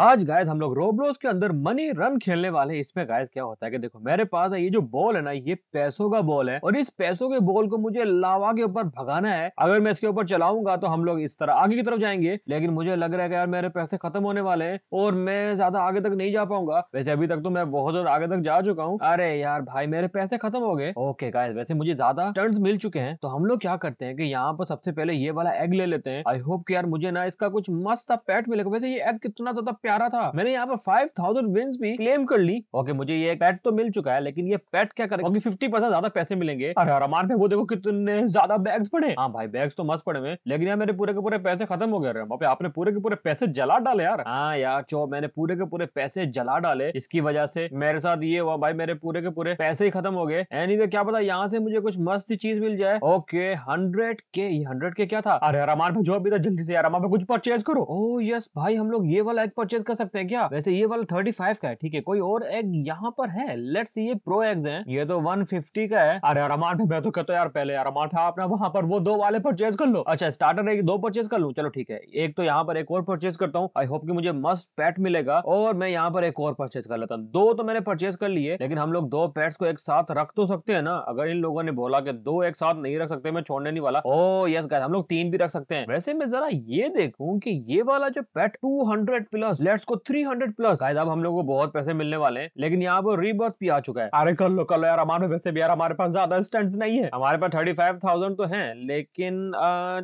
आज गायज हम लोग रोबलोस के अंदर मनी रन खेलने वाले इसमें गायज क्या होता है कि देखो मेरे पास है ये जो बॉल है ना ये पैसों का बॉल है और इस पैसों के बॉल को मुझे लावा के ऊपर भगाना है अगर मैं इसके ऊपर चलाऊंगा तो हम लोग इस तरह आगे की तरफ जाएंगे लेकिन मुझे लग रहा है यार मेरे पैसे खत्म होने वाले हैं और मैं ज्यादा आगे तक नहीं जा पाऊंगा वैसे अभी तक तो मैं बहुत ज्यादा आगे तक जा चुका हूँ अरे यार भाई मेरे पैसे खत्म हो गए ओके गायस वैसे मुझे ज्यादा टर्न मिल चुके हैं तो हम लोग क्या करते हैं की यहाँ पर सबसे पहले ये वाला एग ले लेते हैं आई होप कि यार मुझे ना इसका कुछ मस्त पैट मिलेगा वैसे ये एग कितना ज्यादा प्यारा था मैंने यहाँ पर फाइव थाउजेंड विन्स भी क्लेम कर ली ओके मुझे ये पेट तो मिल चुका है लेकिन ये पेट क्या करेगा फिफ्टी परसेंट ज्यादा पैसे मिलेंगे अरे रमान पे वो देखो कितने ज्यादा बैग्स पड़े हाँ भाई बैग्स तो मस्त पड़े हुए लेकिन यार मेरे पूरे के पूरे पैसे खत्म हो गए रहे आपने पूरे के पूरे पैसे जला डाले यार हाँ यार चो मैंने पूरे के पूरे पैसे जला डाले इसकी वजह से मेरे साथ ये हुआ भाई मेरे पूरे के पूरे पैसे ही खत्म हो गए एनी anyway, क्या पता यहाँ से मुझे कुछ मस्त चीज मिल जाए ओके हंड्रेड के हंड्रेड के क्या था अरे रमान पे जो अभी था जल्दी से यार पे कुछ परचेज करो ओ oh, यस भाई हम लोग ये वाला एक परचेज परचेज कर सकते हैं क्या वैसे ये वाला थर्टी फाइव का है ठीक है कोई और एग यहाँ पर है लेट्स ये प्रो एग्स है ये तो वन फिफ्टी का है अरे अरमान मैं तो कहता यार पहले अरमान था आपने वहाँ पर वो दो वाले परचेज कर लो अच्छा स्टार्टर एक दो परचेज कर लू चलो ठीक है एक तो यहाँ पर एक और परचेज करता हूँ आई होप की मुझे मस्त पैट मिलेगा और मैं यहाँ पर एक और परचेज कर लेता हूँ दो तो मैंने परचेज कर लिए लेकिन हम लोग दो पैट्स को एक साथ रख तो सकते हैं ना अगर इन लोगों ने बोला कि दो एक साथ नहीं रख सकते मैं छोड़ने नहीं वाला ओ यस गाइस हम लोग तीन भी रख सकते हैं वैसे मैं जरा ये देखूं कि ये वाला जो पेट 200 प्लस लेट्स को थ्री हंड्रेड प्लस अब हम लोग को बहुत पैसे मिलने वाले हैं लेकिन यहाँ पर रीबर्थ भी आ चुका है अरे कर लो कर लो यार हमारे पैसे भी यार हमारे पास ज्यादा स्टंट नहीं है हमारे पास थर्टी फाइव थाउजेंड तो है लेकिन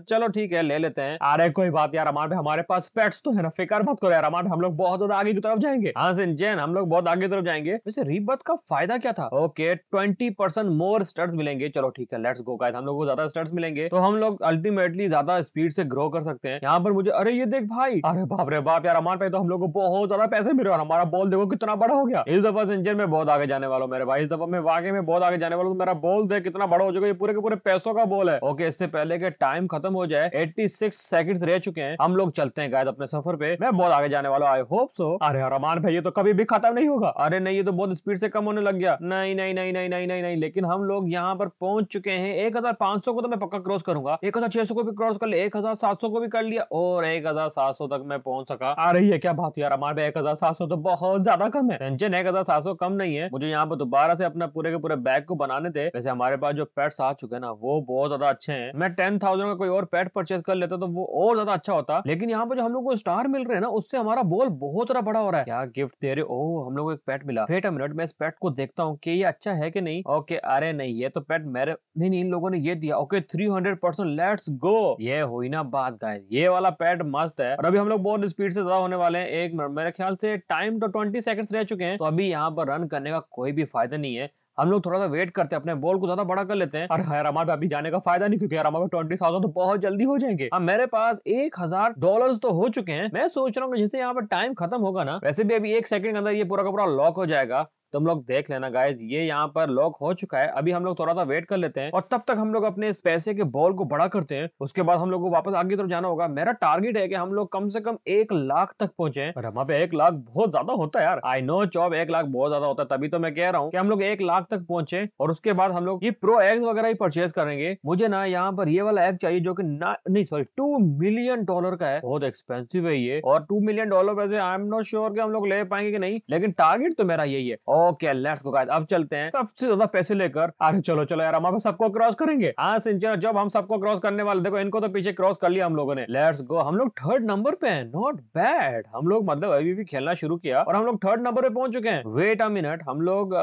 चलो ठीक है ले लेते हैं अरे कोई बात यार हमारे हमारे पास पेट्स तो है ना फिकर मत करो यार हमारे हम लोग बहुत ज्यादा आगे की तरफ जाएंगे हाँ जैन हम लोग बहुत आगे की तरफ जाएंगे वैसे रीबर्थ का फायदा क्या था okay twenty percent more stars मिलेंगे चलो ठीक है लेट्स गो गाइस हम लोग को ज्यादा स्टर्ट्स मिलेंगे तो हम लोग अल्टीमेटली ज्यादा स्पीड से ग्रो कर सकते हैं यहाँ पर मुझे अरे ये देख भाई अरे बाप रे बाप यार हमारे पे तो हम लोग को बहुत ज्यादा पैसे मिल रहे हैं हमारा बॉल देखो कितना बड़ा हो गया इस दफा सिंचन में बहुत आगे जाने वालों मेरे भाई इस दफा में वाकई में बहुत आगे जाने वालों तो मेरा बॉल देख कितना बड़ा हो चुका है पूरे के पूरे पैसों का बॉल है ओके इससे पहले के टाइम खत्म हो जाए एट्टी सिक्स रह चुके हैं हम लोग चलते हैं गायद अपने सफर पे मैं बहुत आगे जाने वाला आई होप सो अरे रमान भाई ये तो कभी भी खत्म नहीं होगा अरे नहीं ये तो बहुत स्पीड से कम होने लग गया नहीं नहीं नहीं नहीं नहीं नहीं नहीं लेकिन हम लोग यहाँ पर पहुंच चुके हैं एक हजार पांच सौ को तो मैं पक्का क्रॉस करूंगा एक हजार छह सौ को भी क्रॉस कर लिया एक हजार सात सौ को भी कर लिया और एक हजार सात सौ तक मैं पहुंच सका आ रही है क्या बात यार हमारे एक हजार सात सौ तो बहुत ज्यादा कम है टेंशन एक हजार सात सौ कम नहीं है मुझे यहाँ पे दोबारा से अपना पूरे के पूरे बैग को बनाने थे वैसे हमारे पास जो पेट्स आ चुके हैं ना वो बहुत ज्यादा अच्छे हैं मैं टेन थाउजेंड का कोई और पेट परचेज कर लेता तो वो और ज्यादा अच्छा होता लेकिन यहाँ पे जो हम लोग को स्टार मिल रहे हैं ना उससे हमारा बोल बहुत ज्यादा बड़ा हो रहा है क्या गिफ्ट दे रहे ओ हम लोग एक पेट मिला वेट मिनट मैं इस पेट को देखता हूँ की ये अच्छा है की नहीं ओके अरे नहीं ये तो पेट मेरे नहीं नहीं इन लोगों ने ये दिया okay three hundred percent let's go ये हुई ना बात गाय ये वाला पेट मस्त है और अभी हम लोग बहुत स्पीड से ज्यादा होने वाले हैं एक मिनट मेरे ख्याल से टाइम तो ट्वेंटी सेकंड्स रह चुके हैं तो अभी यहाँ पर रन करने का कोई भी फायदा नहीं है हम लोग थोड़ा सा वेट करते हैं अपने बॉल को ज्यादा बड़ा कर लेते हैं और यार हमारे अभी जाने का फायदा नहीं क्योंकि हमारे ट्वेंटी थाउजेंड तो बहुत जल्दी हो जाएंगे अब मेरे पास एक हजार डॉलर तो हो चुके हैं मैं सोच रहा हूँ जैसे यहाँ पर टाइम खत्म होगा ना वैसे भी अभी एक सेकंड के अंदर ये पूरा का पूरा लॉक हो जाएगा तुम लोग देख लेना गाइज ये यहाँ पर लॉक हो चुका है अभी हम लोग थोड़ा सा वेट कर लेते हैं और तब तक हम लोग अपने इस पैसे के बॉल को बड़ा करते हैं उसके बाद हम लोग को वापस आगे तरफ जाना होगा मेरा टारगेट है कि हम लोग कम से कम एक लाख तक पहुंचे और हमारे एक लाख बहुत ज्यादा होता है यार आई नो चौब एक लाख बहुत ज्यादा होता है तभी तो मैं कह रहा हूँ कि हम लोग एक लाख तक पहुंचे और उसके बाद हम लोग ये प्रो एग्स वगैरह ही परचेज करेंगे मुझे ना यहाँ पर ये वाला एग चाहिए जो की नहीं सॉरी टू मिलियन डॉलर का है बहुत एक्सपेंसिव है ये और टू मिलियन डॉलर वैसे आई एम नॉट श्योर की हम लोग ले पाएंगे की नहीं लेकिन टारगेट तो मेरा यही है और ओके लेट्स गो गाइस अब चलते हैं सबसे ज्यादा पैसे लेकर अरे चलो चलो यार हम सबको क्रॉस करेंगे हाँ सिंचन जब हम सबको क्रॉस करने वाले देखो इनको तो पीछे क्रॉस कर लिया हम लोगों ने लेट्स गो हम लोग थर्ड नंबर पे है नॉट बैड हम लोग मतलब अभी भी खेलना शुरू किया और हम लोग थर्ड नंबर पे पहुंच चुके हैं वेट अ मिनट हम लोग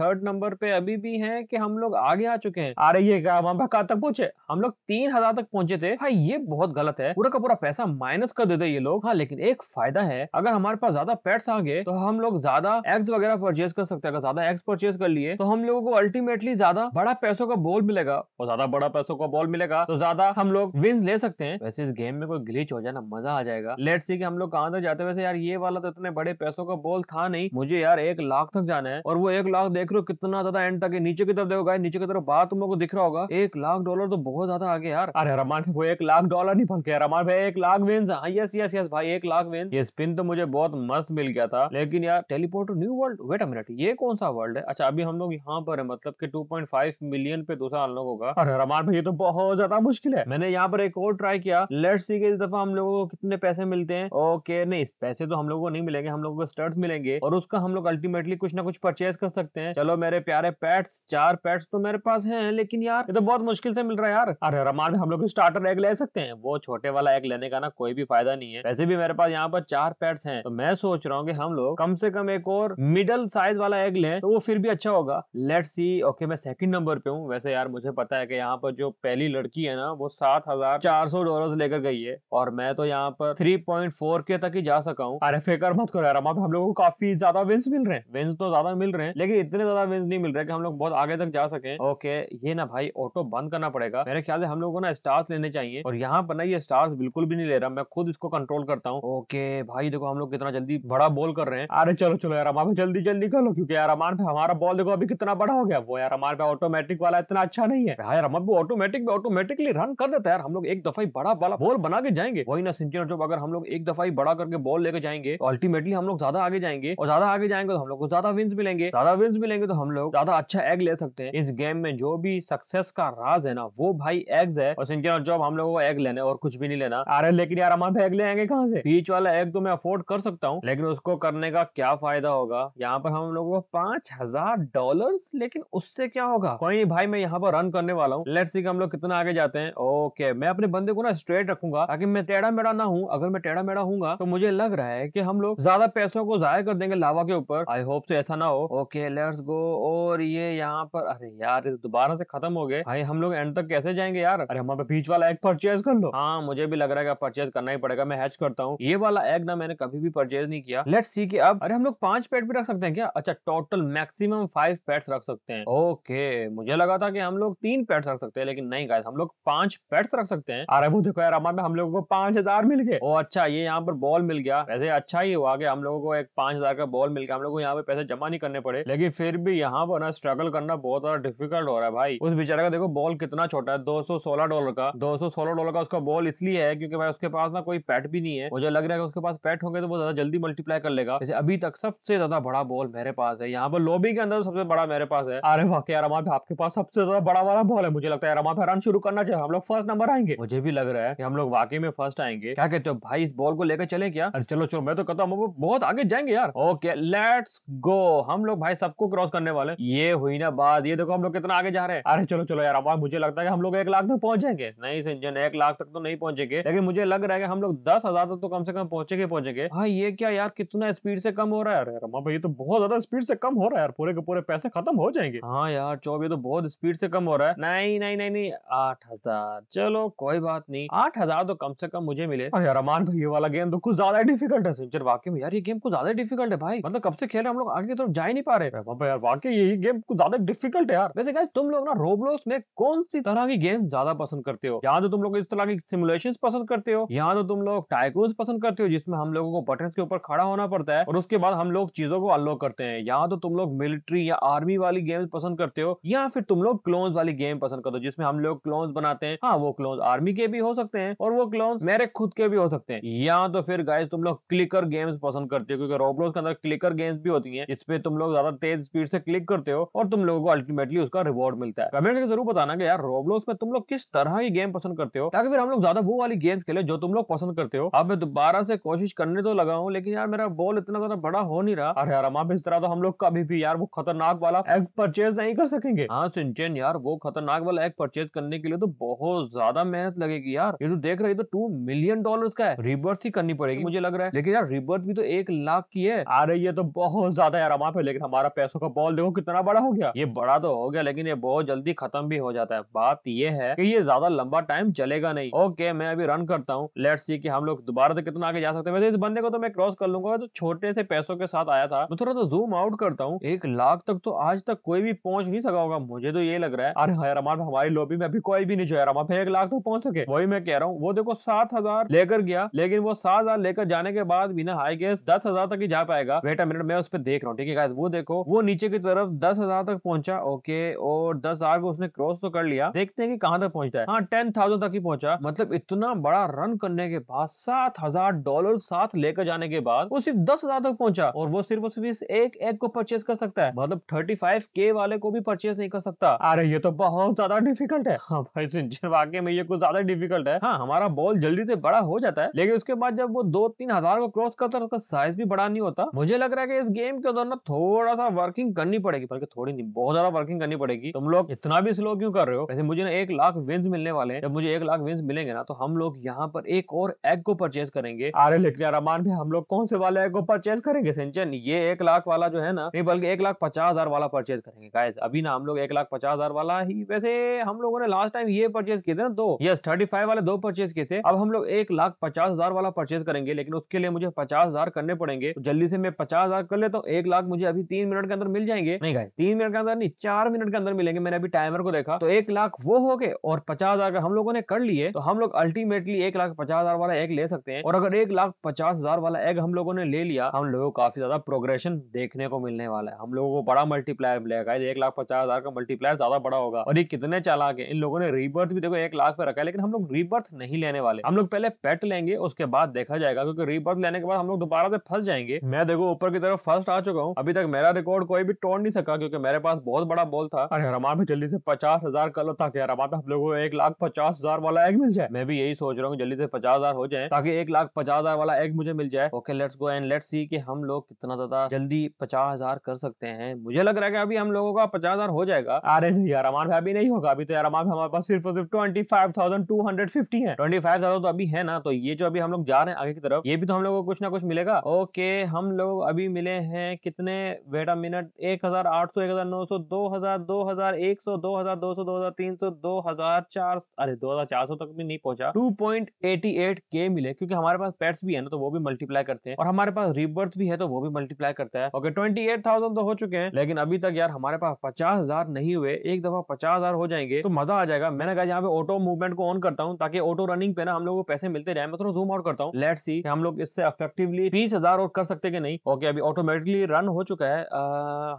थर्ड नंबर पे अभी भी हैं कि हम लोग आगे आ चुके हैं अरे ये क्या हम कहा तक पहुंचे हम लोग तीन हजार तक पहुंचे थे भाई हाँ, ये बहुत गलत है पूरा का पूरा पैसा माइनस कर देते ये लोग हाँ लेकिन एक फायदा है अगर हमारे पास ज्यादा पेट्स आगे तो हम लोग ज्यादा एग्स वगैरह परचेज परचेज कर सकते हैं अगर ज्यादा एग्स परचेज कर लिए तो हम लोगों को अल्टीमेटली ज्यादा बड़ा पैसों का बॉल मिलेगा और ज्यादा बड़ा पैसों का बॉल मिलेगा तो ज्यादा हम लोग विन्स ले सकते हैं वैसे इस गेम में कोई ग्लिच हो जाए ना मजा आ जाएगा लेट सी कि हम लोग कहां तक जाते वैसे यार ये वाला तो इतने बड़े पैसों का बॉल था नहीं मुझे यार एक लाख तक जाना है और वो एक लाख देख रहे हो कितना ज्यादा एंड तक नीचे की तरफ देखो गाय नीचे की तरफ बात तुम लोग को दिख रहा होगा एक लाख डॉलर तो बहुत ज्यादा आगे यार अरे रमान वो एक लाख डॉलर नहीं फंके रमान भाई एक लाख वेन्स हाँ यस यस यस भाई एक लाख वेन्स ये स्पिन तो मुझे बहुत मस्त मिल गया था लेकिन यार teleport new world wait minute ये कौन सा वर्ल्ड है अच्छा अभी हम लोग यहाँ पर है मतलब कि 2.5 मिलियन पे दूसरा लोग होगा अरे रमान भाई ये तो बहुत ज्यादा मुश्किल है मैंने यहाँ पर एक और ट्राई किया लेट सी के इस दफा हम लोगों को कितने पैसे मिलते हैं ओके नहीं पैसे तो हम लोगों को नहीं मिलेंगे हम लोगों को स्टर्ट मिलेंगे और उसका हम लोग अल्टीमेटली कुछ ना कुछ परचेज कर सकते हैं चलो मेरे प्यारे पैट्स चार पैट्स तो मेरे पास है लेकिन यार ये तो बहुत मुश्किल से मिल रहा है यार अरे रमान में हम लोग स्टार्टर एग ले सकते हैं वो छोटे वाला एग लेने का ना कोई भी फायदा नहीं है वैसे भी मेरे पास यहाँ पर चार पैट्स हैं तो मैं सोच रहा हूँ कि हम लोग कम से कम एक और मिडल साइज साइज वाला एग लें तो वो फिर भी अच्छा होगा लेट सी ओके मैं सेकंड नंबर पे हूँ वैसे यार मुझे पता है कि यहाँ पर जो पहली लड़की है ना वो सात हजार चार सौ डॉलर लेकर गई है और मैं तो यहाँ पर थ्री पॉइंट फोर के तक ही जा सका हूँ अरे फिकर मत करो यार हम लोगों को काफी ज्यादा विंस मिल रहे हैं विंस तो ज्यादा मिल रहे हैं लेकिन इतने ज्यादा विंस नहीं मिल रहे कि हम लोग बहुत आगे तक जा सके ओके ये ना भाई ऑटो बंद करना पड़ेगा मेरे ख्याल से हम लोगों को ना स्टार्स लेने चाहिए और यहाँ पर ना ये स्टार्स बिल्कुल भी नहीं ले रहा मैं खुद इसको कंट्रोल करता हूँ ओके भाई देखो हम लोग कितना जल्दी बड़ा बोल कर रहे हैं अरे चलो चलो यार हमारे जल्दी जल्दी कर लो क्योंकि यार अमान पे हमारा बॉल देखो अभी कितना बड़ा हो गया वो यार हमारे पे ऑटोमेटिक वाला इतना अच्छा नहीं है यार हम भी ऑटोमेटिक ऑटोमेटिकली रन कर देता है यार हम लोग एक दफा ही बड़ा वाला बॉल बना के जाएंगे वही ना सिंचन जो अगर हम लोग एक दफा ही बड़ा करके बॉल लेके जाएंगे तो अल्टीमेटली हम लोग ज्यादा आगे जाएंगे और ज्यादा आगे जाएंगे तो हम लोग को ज्यादा विन्स मिलेंगे ज्यादा विन्स मिलेंगे तो हम लोग ज्यादा अच्छा एग ले सकते हैं इस गेम में जो भी सक्सेस का राज है ना वो भाई एग्स है और सिंचन जॉब हम लोगों को एग लेने और कुछ भी नहीं लेना अरे लेकिन यार हमारे एग ले आएंगे कहाँ से बीच वाला एग तो मैं अफोर्ड कर सकता हूँ लेकिन उसको करने का क्या फायदा होगा यहाँ पर हम हम लोगों को पांच हजार डॉलर लेकिन उससे क्या होगा कोई नहीं भाई मैं यहाँ पर रन करने वाला हूँ लेट सी हम लोग कितना आगे जाते हैं ओके मैं अपने बंदे को ना स्ट्रेट रखूंगा ताकि मैं टेढ़ा मेढ़ा ना हूँ अगर मैं टेढ़ा मेढ़ा हूँ तो मुझे लग रहा है की हम लोग ज्यादा पैसों को जाया कर देंगे लावा के ऊपर आई होप तो ऐसा ना हो ओके लेट्स गो और ये यहाँ पर अरे यार तो दोबारा से खत्म हो गए भाई हम लोग एंड तक कैसे जाएंगे यार अरे हम बीच वाला एग परचेज कर लो हाँ मुझे भी लग रहा है परचेज करना ही पड़ेगा मैं हैच करता हूँ ये वाला एग ना मैंने कभी भी परचेज नहीं किया लेट्स सी कि अब अरे हम लोग पांच पेट भी रख सकते हैं क्या अच्छा टोटल मैक्सिमम फाइव पेट्स रख सकते हैं ओके मुझे लगा था कि हम लोग तीन पेट्स रख सकते हैं लेकिन नहीं गाय हम लोग पांच पेट्स रख सकते हैं अरे वो देखो यार हमारे हम लोगों को पांच हजार मिल गए ओ अच्छा ये यहाँ पर बॉल मिल गया वैसे अच्छा ही हुआ कि हम लोगों को एक पांच हजार का बॉल मिल गया हम लोग को यहाँ पे पैसे जमा नहीं करने पड़े लेकिन फिर भी यहाँ पर ना स्ट्रगल करना बहुत ज्यादा डिफिकल्ट हो रहा है भाई उस बेचारे का देखो बॉल कितना छोटा है दो डॉलर का दो डॉलर का उसका बॉल इसलिए है क्योंकि भाई उसके पास ना कोई पैट भी नहीं है मुझे लग रहा है उसके पास पैट होंगे तो वो ज्यादा जल्दी मल्टीप्लाई कर लेगा जैसे अभी तक सबसे ज्यादा बड़ा बॉल मेरे मेरे पास है यहाँ पर लॉबी के अंदर तो सबसे बड़ा मेरे पास है अरे वाक यार हमारे आपके पास सबसे ज्यादा बड़ा वाला बॉल है मुझे लगता है यार रन शुरू करना चाहिए हम लोग फर्स्ट नंबर आएंगे मुझे भी लग रहा है कि हम लोग वाकई में फर्स्ट आएंगे क्या कहते हो भाई इस बॉल को लेकर चले क्या अरे चलो चलो मैं तो कहता हूँ बहुत आगे जाएंगे यार ओके लेट्स गो हम लोग भाई सबको क्रॉस करने वाले ये हुई ना बात ये देखो हम लोग कितना आगे जा रहे हैं अरे चलो चलो यार अब मुझे लगता है हम लोग एक लाख तक पहुंच जाएंगे नहीं सिंजन एक लाख तक तो नहीं पहुंचेंगे लेकिन मुझे लग रहा है कि हम लोग दस हजार तक तो कम से कम पहुंचेंगे पहुंचेंगे हाँ ये क्या यार कितना स्पीड से कम हो रहा है यार भाई ये तो बहुत ज्यादा ज्यादा स्पीड से कम हो रहा है यार पूरे के पूरे पैसे खत्म हो जाएंगे हाँ यार चौब तो बहुत स्पीड से कम हो रहा है नहीं नहीं नहीं नहीं आठ हजार चलो कोई बात नहीं आठ हजार तो कम से कम मुझे मिले अरे यार अमान भाई ये वाला गेम तो कुछ ज्यादा डिफिकल्ट है सुनचर वाकई में यार ये गेम कुछ ज्यादा डिफिकल्ट है भाई मतलब कब से खेल रहे हम लोग आगे की तरफ जा ही नहीं पा रहे यार वाकई ये गेम कुछ ज्यादा डिफिकल्ट है यार वैसे क्या तुम लोग ना रोबलोस में कौन सी तरह की गेम ज्यादा पसंद करते हो यहाँ तो तुम लोग इस तरह की सिमुलेशन पसंद करते हो यहाँ तो तुम लोग टाइकून पसंद करते हो जिसमें हम लोगों को बटन के ऊपर खड़ा होना पड़ता है और उसके बाद हम लोग चीजों को अनलॉक करते करते हैं या तो तुम लोग मिलिट्री या आर्मी वाली गेम्स पसंद करते हो या फिर तुम लोग क्लोन्स वाली गेम पसंद करते हो जिसमें हम लोग क्लोन्स बनाते हैं हाँ वो क्लोन्स आर्मी के भी हो सकते हैं और वो क्लोन्स मेरे खुद के भी हो सकते हैं या तो फिर गाइस तुम लोग क्लिकर गेम्स पसंद करते हो क्योंकि रोबलोस के अंदर क्लिकर गेम्स भी होती है जिसपे तुम लोग ज्यादा तेज स्पीड से क्लिक करते हो और तुम लोगों को अल्टीमेटली उसका रिवॉर्ड मिलता है कमेंट करके जरूर बताना कि यार रोबलोस में तुम लोग किस तरह की गेम पसंद करते हो ताकि फिर हम लोग ज्यादा वो वाली गेम खेले जो तुम लोग पसंद करते हो अब मैं दोबारा से कोशिश करने तो लगा हूँ लेकिन यार मेरा बॉल इतना ज्यादा बड़ा हो नहीं रहा अरे यार हम आप इस तरह तो हम लोग कभी भी यार वो खतरनाक वाला एग परचेज नहीं कर सकेंगे हाँ सिंचन यार वो खतरनाक वाला एग परचेज करने के लिए तो बहुत ज्यादा मेहनत लगेगी यार ये तो देख रही तो टू मिलियन डॉलर का है रिबर्थ ही करनी पड़ेगी तो मुझे लग रहा है लेकिन यार रिबर्थ भी तो एक लाख की है आ रही है तो बहुत ज्यादा यार हमारे पे लेकिन हमारा पैसों का बॉल देखो कितना बड़ा हो गया ये बड़ा तो हो गया लेकिन ये बहुत जल्दी खत्म भी हो जाता है बात ये है कि ये ज्यादा लंबा टाइम चलेगा नहीं ओके मैं अभी रन करता हूँ लेट सी कि हम लोग दोबारा से कितना आगे जा सकते हैं वैसे इस बंदे को तो मैं क्रॉस कर लूंगा तो छोटे से पैसों के साथ आया था मैं थोड़ा सा तो जूम आउट करता हूँ एक लाख तक तो आज तक कोई भी पहुंच नहीं सका होगा मुझे तो ये लग रहा है अरे हमारे हमारी लॉबी में अभी कोई भी नहीं जो है हमारे एक लाख तक पहुंच सके वही मैं कह रहा हूँ वो देखो सात हजार लेकर गया लेकिन वो सात हजार लेकर जाने के बाद भी ना हाई गेस दस हजार तक ही जा पाएगा वेट अ मिनट मैं उस पर देख रहा हूँ ठीक है वो देखो वो नीचे की तरफ दस हजार तक पहुंचा ओके और दस हजार को उसने क्रॉस तो कर लिया देखते हैं कि कहाँ तक पहुंचता है हाँ टेन थाउजेंड तक ही पहुंचा मतलब इतना बड़ा रन करने के बाद सात हजार डॉलर साथ लेकर जाने के बाद वो सिर्फ दस हजार तक पहुंचा और वो सिर्फ सिर्फ इस एक एग को परचेज कर सकता है मतलब थर्टी फाइव के वाले को भी परचेज नहीं कर सकता अरे ये तो बहुत ज्यादा डिफिकल्ट है हाँ भाई सिंचन वाकई में ये कुछ ज्यादा डिफिकल्ट है हाँ हमारा बॉल जल्दी से बड़ा हो जाता है लेकिन उसके बाद जब वो दो तीन हजार को क्रॉस करता है तो उसका साइज भी बड़ा नहीं होता मुझे लग रहा है कि इस गेम के अंदर ना थोड़ा सा वर्किंग करनी पड़ेगी बल्कि थोड़ी नहीं बहुत ज्यादा वर्किंग करनी पड़ेगी तुम लोग इतना भी स्लो क्यों कर रहे हो वैसे मुझे ना एक लाख विंस मिलने वाले हैं जब मुझे एक लाख विंस मिलेंगे ना तो हम लोग यहाँ पर एक और एग को परचेज करेंगे अरे लेकिन अरमान भी हम लोग कौन से वाले एग को परचेज करेंगे सिंचन ये एक लाख वाला जो है ना नहीं बल्कि एक लाख पचास हजार वाला परचेज करेंगे गाइस अभी ना हम लोग एक लाख पचास हजार वाला ही वैसे हम लोगों ने लास्ट टाइम ये परचेज किए थे ना दो यस थर्टी फाइव वाले दो परचेज किए थे अब हम लोग एक लाख पचास हजार वाला परचेज करेंगे लेकिन उसके लिए मुझे पचास हजार करने पड़ेंगे तो जल्दी से मैं पचास हजार कर लेता हूँ एक लाख मुझे अभी तीन मिनट के अंदर मिल जाएंगे नहीं गाइस तीन मिनट के अंदर नहीं चार मिनट के अंदर मिलेंगे मैंने अभी टाइमर को देखा तो एक लाख वो हो गए और पचास हजार हम लोगों ने कर लिए तो हम लोग अल्टीमेटली एक लाख पचास हजार वाला एग ले सकते हैं और अगर एक लाख पचास हजार वाला एग हम लोगों ने ले लिया हम लोगों को काफी ज्यादा प्रोग्रेशन देख देखने को मिलने वाला है हम लोगों को बड़ा मल्टीप्लायर मिलेगा एक लाख पचास हजार का मल्टीप्लायर ज्यादा बड़ा होगा और ये कितने चालाक है इन लोगों ने रीबर्थ भी देखो एक लाख पे रखा है लेकिन हम लोग रीबर्थ नहीं लेने वाले हम लोग पहले पेट लेंगे उसके बाद देखा जाएगा क्योंकि रीबर्थ लेने के बाद हम लोग दोबारा से फंस जाएंगे मैं देखो ऊपर की तरफ फर्स्ट आ चुका हूँ अभी तक मेरा रिकॉर्ड कोई भी तोड़ नहीं सका क्योंकि मेरे पास बहुत बड़ा बॉल था अरे हमारे भी जल्दी से पचास हजार कर लो ताकि हमारे हम लोगों को एक लाख पचास हजार वाला एग मिल जाए मैं भी यही सोच रहा हूँ जल्दी से पचास हजार हो जाए ताकि एक लाख पचास हजार वाला एग मुझे मिल जाए okay let's go and let's see कि हम लोग कितना ज्यादा जल्दी पचास हजार कर सकते हैं मुझे लग रहा है कि अभी हम लोगों का पचास हजार हो जाएगा अरे नहीं यार अमान भाई अभी नहीं होगा अभी तो यार अमान हमारे पास सिर्फ सिर्फ twenty five thousand two hundred fifty है ट्वेंटी फाइव थाउजेंड तो अभी है ना तो ये जो अभी हम लोग जा रहे हैं आगे की तरफ ये भी तो हम लोग को कुछ ना कुछ मिलेगा ओके हम लोग अभी मिले हैं कितने वेट अ मिनट एक हजार आठ सौ एक हजार नौ सौ दो हजार दो हजार एक सौ दो हजार दो सौ दो हजार तीन सौ दो हजार चार अरे दो हजार चार सौ तक भी नहीं पहुंचा टू पॉइंट एटी एट के मिले क्योंकि हमारे पास पेट्स भी है ना तो वो भी मल्टीप्लाई करते हैं और हमारे पास रिबर्थ भी है तो वो भी मल्टीप्लाई करता है ओके ट्वेंटी एट थाउजेंड तो हो चुके हैं लेकिन अभी तक यार हमारे पास पचास हजार नहीं हुए एक दफा पचास हजार हो जाएंगे तो मजा आ जाएगा मैंने कहा यहाँ पे ऑटो मूवमेंट को ऑन करता हूँ ताकि ऑटो रनिंग पे ना हम लोग को पैसे मिलते रहे मैं थोड़ा जूम आउट करता हूँ लेट सी हम लोग इससे इफेक्टिवली तीस हजार और कर सकते कि नहीं ओके अभी ऑटोमेटिकली रन हो चुका है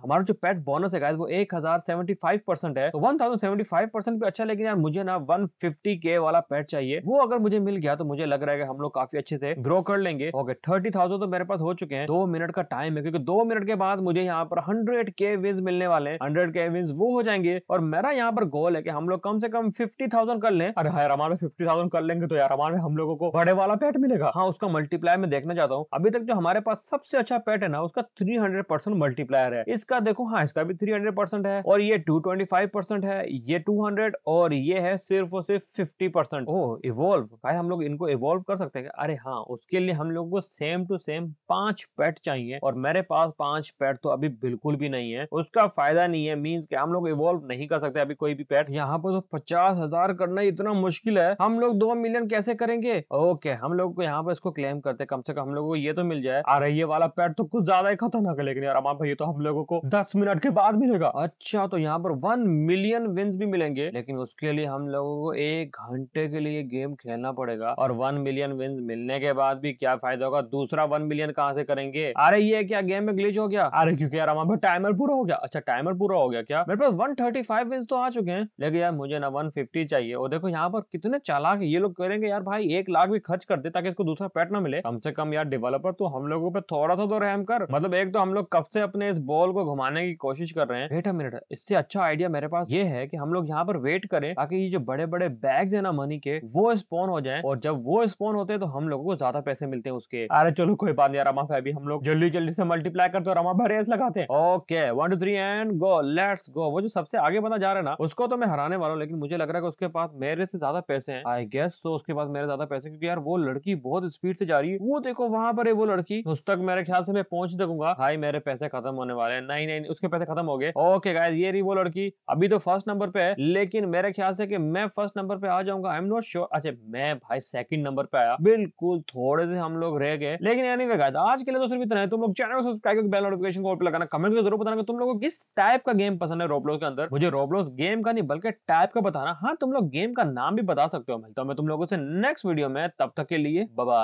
हमारा जो पेट बोनस है वो एक हजार सेवेंटी फाइव परसेंट है वन तो थाउजेंड सेवेंटी फाइव परसेंट भी अच्छा लेकिन यार मुझे ना वन फिफ्टी के वाला पेट चाहिए वो अगर मुझे मिल गया तो मुझे लग रहा है कि हम लोग काफी अच्छे से ग्रो कर लेंगे ओके थर्टी थाउजेंड तो मेरे पास हो चुके हैं दो मिनट का टाइम है क्योंकि दो मिनट के बाद मुझे यहाँ पर हंड्रेड के विन्स मिलने वाले हंड्रेड के विन्स वो हो जाएंगे और मेरा यहाँ पर गोल है कि हम लोग कम से कम फिफ्टी थाउजेंड कर ले अरे यार हमारे फिफ्टी थाउजेंड कर लेंगे तो यार हमारे हम लोगों को बड़े वाला पेट मिलेगा हाँ उसका मल्टीप्लायर में देखना चाहता हूँ अभी तक जो हमारे पास सबसे अच्छा पेट है ना उसका थ्री हंड्रेड परसेंट मल्टीप्लायर है इसका देखो हाँ इसका भी थ्री हंड्रेड परसेंट है और ये टू ट्वेंटी फाइव परसेंट है ये टू हंड्रेड और ये है सिर्फ और सिर्फ फिफ्टी परसेंट ओ इवॉल्व भाई हम लोग इनको इवॉल्व कर सकते हैं अरे हाँ उसके लिए हम लोग को सेम टू सेम पांच पेट चाहिए और मेरे पास पांच पैट तो अभी बिल्कुल भी नहीं है उसका फायदा नहीं है मीन्स कि हम लोग इवॉल्व नहीं कर सकते अभी कोई भी पैट यहाँ पर तो पचास हजार करना इतना मुश्किल है हम लोग दो मिलियन कैसे करेंगे ओके हम लोग को यहाँ पर इसको क्लेम करते कम से कम हम लोगों को ये तो मिल जाए अरे ये वाला पैट तो कुछ ज्यादा ही खतरनाक है लेकिन यार अमान भाई तो हम लोगों को दस मिनट के बाद मिलेगा अच्छा तो यहाँ पर वन मिलियन विन्स भी मिलेंगे लेकिन उसके लिए हम लोगों को एक घंटे के लिए गेम खेलना पड़ेगा और वन मिलियन विन्स मिलने के बाद भी क्या फायदा होगा दूसरा वन मिलियन कहाँ से करेंगे अरे ये क्या गेम में ग्लिच हो गया अरे क्योंकि यार हमारा टाइमर पूरा हो गया अच्छा टाइमर पूरा हो गया क्या मेरे पास 135 विंस तो आ चुके हैं लेकिन यार मुझे ना 150 चाहिए और देखो यहाँ पर कितने चालाक ये लोग करेंगे यार भाई एक लाख भी खर्च कर दे ताकि इसको दूसरा पेट ना मिले कम से कम यार डेवलपर तो हम लोगों पर थोड़ा सा तो रहम कर मतलब एक तो हम लोग कब से अपने इस बॉल को घुमाने की कोशिश कर रहे हैं वेट अ मिनट इससे अच्छा आइडिया मेरे पास ये है की हम लोग यहाँ पर वेट करें ताकि ये जो बड़े बड़े बैग है ना मनी के वो स्पोन हो जाए और जब वो स्पोन होते हैं तो हम लोगों को ज्यादा पैसे मिलते हैं उसके अरे चलो कोई बात नहीं यार अभी हम लोग जल्दी जल्दी से मल्टीप्लाई करते और हम भरे लगाते हैं okay one two three and go let's go वो जो सबसे आगे बना जा रहा है ना उसको तो मैं हराने वाला हूँ लेकिन मुझे लग रहा है उसके पास मेरे से ज्यादा पैसे हैं आई गेस तो उसके पास मेरे ज्यादा पैसे क्योंकि यार वो लड़की बहुत स्पीड से जा रही है वो देखो वहां पर है वो लड़की उस तक मेरे ख्याल से मैं पहुंच सकूंगा हाई मेरे पैसे खत्म होने वाले हैं नहीं नहीं उसके पैसे खत्म हो गए ओके गाइज ये रही वो लड़की अभी तो फर्स्ट नंबर पे है लेकिन मेरे ख्याल से कि मैं फर्स्ट नंबर पे आ जाऊंगा आई एम नॉट श्योर अच्छा मैं भाई सेकंड नंबर पे आया बिल्कुल थोड़े से हम लोग रह गए लेकिन यानी आज के लिए तो सिर्फ इतना है तुम लोग चैनल को सब्सक्राइब की बेल नोटिफिकेशन को लगाना कमेंट में जरूर बताना तुम लोगों को किस टाइप का गेम पसंद है रोबलोस के अंदर मुझे रोबलोस गेम का नहीं बल्कि टाइप का बताना हाँ तुम लोग गेम का नाम भी बता सकते हो मिलता हूँ मैं तुम लोगों से नेक्स्ट वीडियो में तब तक के लिए बाय